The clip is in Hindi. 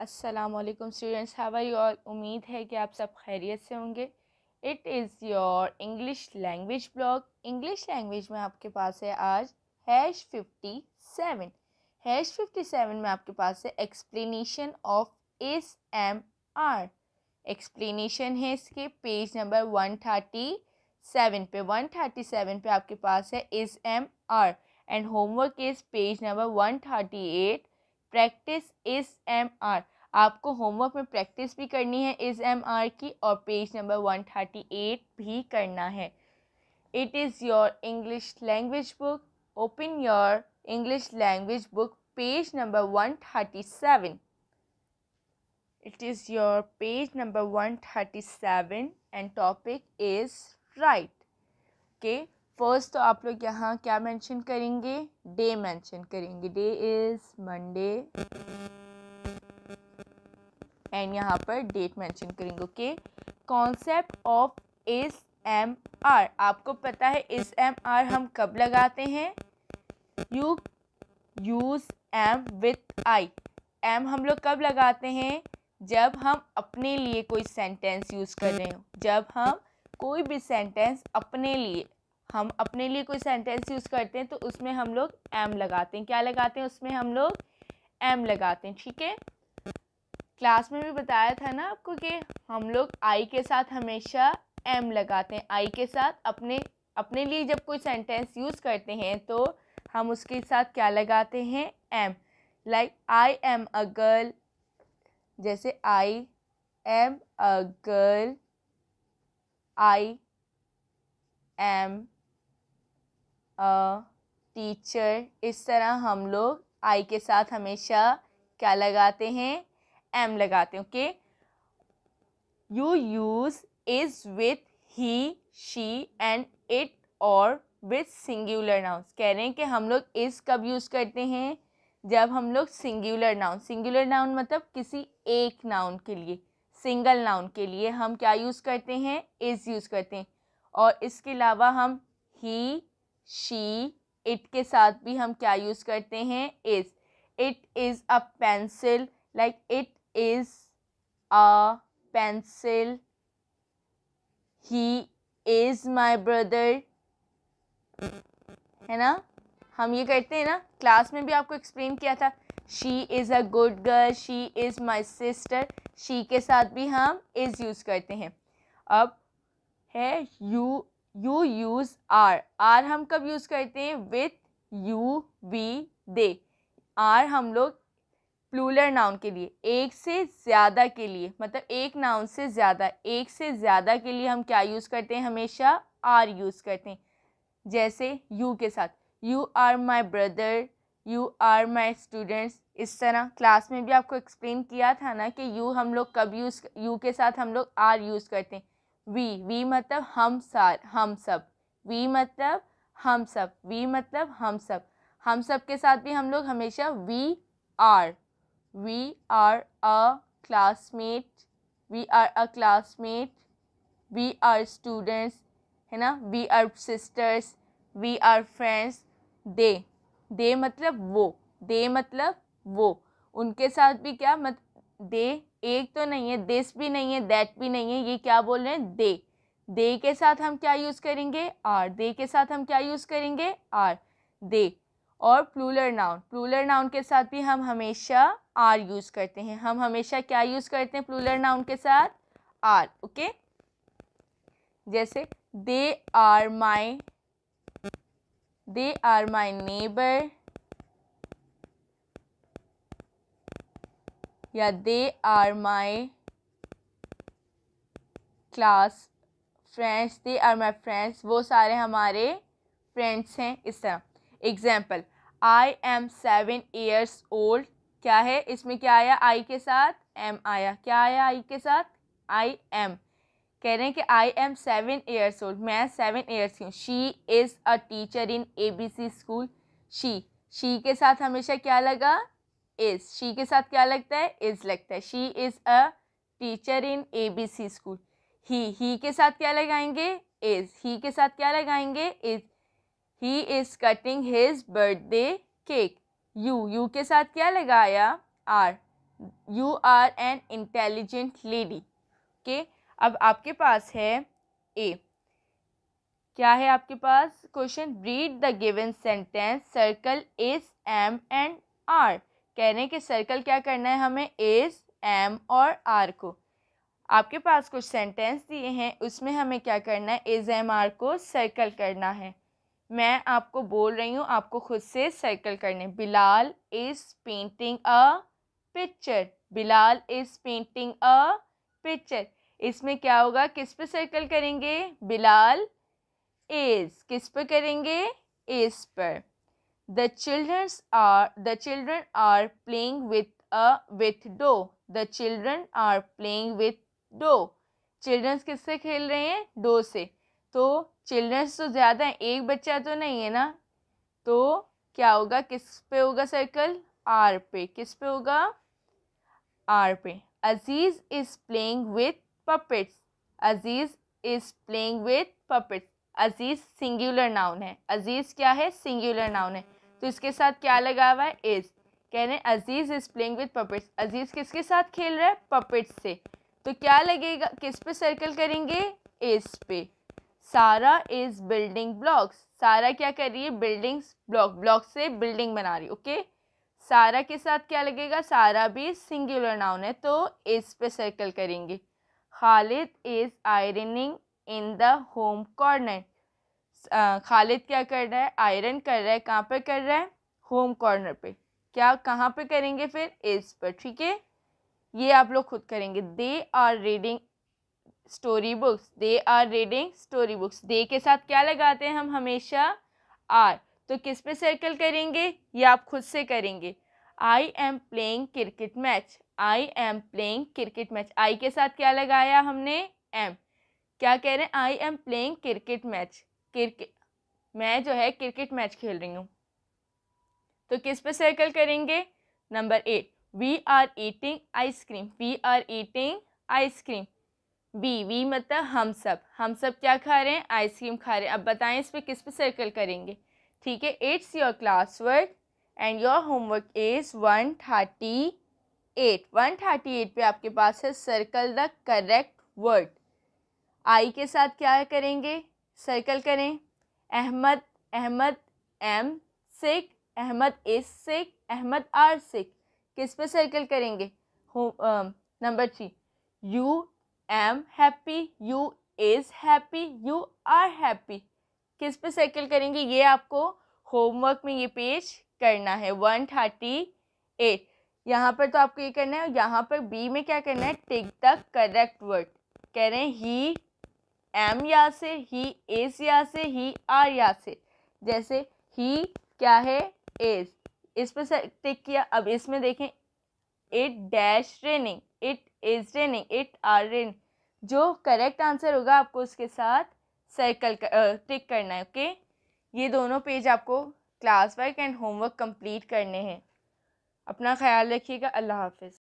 Aslam students how are you all उम्मीद है कि आप सब खैरियत से होंगे it is your English language blog English language में आपके पास है आज hash fifty seven hash fifty seven में आपके पास है explanation of is am are explanation है इसके page number one thirty seven पे वन थर्टी सेवन पे आपके पास है is am are and homework is page number one thirty eight practice इस एम आर आपको होमवर्क में प्रैक्टिस भी करनी है इस एम आर की और page number one thirty eight भी करना है it is your English language book open your English language book page number one thirty seven it is your page number one thirty seven and topic is right के फर्स्ट तो आप लोग यहाँ क्या मेंशन करेंगे डे मेंशन करेंगे डे इज़ मंडे एंड यहाँ पर डेट मेंशन करेंगे okay concept of is am are आपको पता है एस एम आर हम कब लगाते हैं you use am with I am हम लोग कब लगाते हैं जब हम अपने लिए कोई सेंटेंस यूज़ कर रहे हो जब हम कोई भी सेंटेंस अपने लिए हम अपने लिए कोई सेंटेंस यूज़ करते हैं तो उसमें हम लोग एम लगाते हैं क्या लगाते हैं उसमें हम लोग एम लगाते हैं ठीक है क्लास में भी बताया था ना आपको कि हम लोग आई के साथ हमेशा एम लगाते हैं आई के साथ अपने अपने लिए जब कोई सेंटेंस यूज़ करते हैं तो हम उसके साथ क्या लगाते हैं am like I am a girl जैसे I am a girl I am teacher इस तरह हम लोग आई के साथ हमेशा क्या लगाते हैं एम लगाते हैं okay you use is with he she and it और विथ सिंगुलर नाउंस कह रहे हैं कि हम लोग इस कब यूज़ करते हैं जब हम लोग सिंगुलर नाउन सिंगुलर नाउन मतलब किसी एक नाउन के लिए सिंगल नाउन के लिए हम क्या यूज़ करते हैं इज़ यूज़ करते हैं और इसके अलावा हम ही शी इट के साथ भी हम क्या यूज़ करते हैं is it is a pencil like it is a pencil he is my brother है ना हम ये करते हैं ना क्लास में भी आपको एक्सप्लेन किया था she is a good girl she is my sister she के साथ भी हम इज़ यूज़ करते हैं अब है you you use are are हम कब यूज़ करते हैं with you we they are हम लोग प्लूलर नाउन के लिए एक से ज़्यादा के लिए मतलब एक नाउन से ज़्यादा एक से ज़्यादा के लिए हम क्या यूज़ करते हैं हमेशा आर यूज़ करते हैं जैसे यू के साथ you are my brother you are my students इस तरह क्लास में भी आपको एक्सप्लेन किया था ना कि यू हम लोग कब यूज़ यू के साथ हम लोग आर यूज़ करते हैं वी वी मतलब हम सार हम सब वी मतलब हम सब वी मतलब हम सब हम सब के साथ भी हम लोग हमेशा we are we are a classmate we are a classmate we are students है ना we are sisters we are friends they they मतलब वो दे मतलब वो उनके साथ भी क्या मत दे एक तो नहीं है दिस भी नहीं है दैट भी नहीं है ये क्या बोल रहे हैं दे दे के साथ हम क्या यूज़ करेंगे आर दे के साथ हम क्या यूज़ करेंगे आर दे और प्लूलर नाउन प्लूलर नाउन के साथ भी हम हमेशा आर यूज़ करते हैं हम हमेशा क्या यूज़ करते हैं प्लूलर नाउन के साथ आर ओके जैसे they are my they are my neighbour या they are my class friends they are my friends वो सारे हमारे फ्रेंड्स हैं इस तरह example I am seven years old क्या है इसमें क्या आया आई के साथ एम आया क्या आया आई के साथ आई एम कह रहे हैं कि I am seven years old मैं सेवन ईयर्स की हूँ she is a teacher in A B C school she she के साथ हमेशा क्या लगा इज़ शी के साथ क्या लगता है इज़ लगता है she is a teacher in A B C school he he के साथ क्या लगाएंगे इज़ ही के साथ क्या लगाएंगे is he is cutting his birthday cake you you के साथ क्या लगाया are you are an intelligent lady okay अब आपके पास है ए क्या है आपके पास question read the given sentence circle is am and are कह रहे हैं कि सर्कल क्या करना है हमें एज एम और आर को आपके पास कुछ सेंटेंस दिए हैं उसमें हमें क्या करना है एज एम आर को सर्कल करना है मैं आपको बोल रही हूँ आपको खुद से सर्कल करने Bilal is painting a picture Bilal is painting a picture इसमें क्या होगा किस पे सर्कल करेंगे बिलाल एज किस पर करेंगे as per The childrens are the children are playing with a with dough. The children are playing with dough. Childrens किससे खेल रहे हैं डो से तो चिल्ड्रंस तो ज़्यादा है एक बच्चा तो नहीं है ना तो क्या होगा किस पे होगा सर्कल आर पे किस पे होगा आर पे Aziz is playing with puppets Aziz is playing with puppets Aziz singular noun है अजीज़ क्या है सिंगुलर नाउन है तो इसके साथ क्या लगा हुआ है इज़ कह रहे हैं Aziz is playing with puppets Aziz किसके साथ खेल रहा है पपेट्स से तो क्या लगेगा किस पे सर्कल करेंगे इस पे सारा इज़ बिल्डिंग ब्लॉक्स सारा क्या कर रही है बिल्डिंग्स ब्लॉक ब्लॉक से बिल्डिंग बना रही ओके सारा के साथ क्या लगेगा सारा भी सिंगुलर नाउन है तो इस पे सर्कल करेंगे Khalid is ironing in the home corner Khalid क्या कर रहा है आयरन कर रहा है कहाँ पर कर रहा है होम कॉर्नर पे क्या कहाँ पे करेंगे फिर इस पर ठीक है ये आप लोग खुद करेंगे they are reading story books they are reading story books they के साथ क्या लगाते हैं हम हमेशा आर तो किस पे सर्कल करेंगे ये आप खुद से करेंगे I am playing cricket match I am playing cricket match I के साथ क्या लगाया हमने एम क्या कह रहे हैं I am playing cricket match cricket मैं जो है क्रिकेट मैच खेल रही हूँ तो किस पे सर्कल करेंगे number eight we are eating ice cream we are eating ice cream we we मतलब हम सब हम सब क्या खा रहे हैं आइसक्रीम खा रहे हैं अब बताएं इस पर किस पे सर्कल करेंगे ठीक है it's your class work and your homework is one thirty eight one thirty eight पर आपके पास है circle the correct word I के साथ क्या करेंगे सर्कल करें Ahmad Ahmad am sick Ahmad is sick Ahmad are sick किस पे सर्कल करेंगे number three you am happy you is happy you are happy किस पे सर्कल करेंगे ये आपको होमवर्क में ये पेज करना है वन थर्टी एट यहाँ पर तो आपको ये करना है यहाँ पर बी में क्या करना है टिक द करेक्ट वर्ड कह रहे हैं ही एम या से ही एस या से ही आर या से जैसे ही क्या है एस इस पर टिक किया अब इसमें देखें it dash raining it is raining it are rain जो करेक्ट आंसर होगा आपको उसके साथ सर्कल कर, टिक करना है ओके ये दोनों पेज आपको class work and homework complete करने हैं अपना ख्याल रखिएगा अल्लाह हाफिज़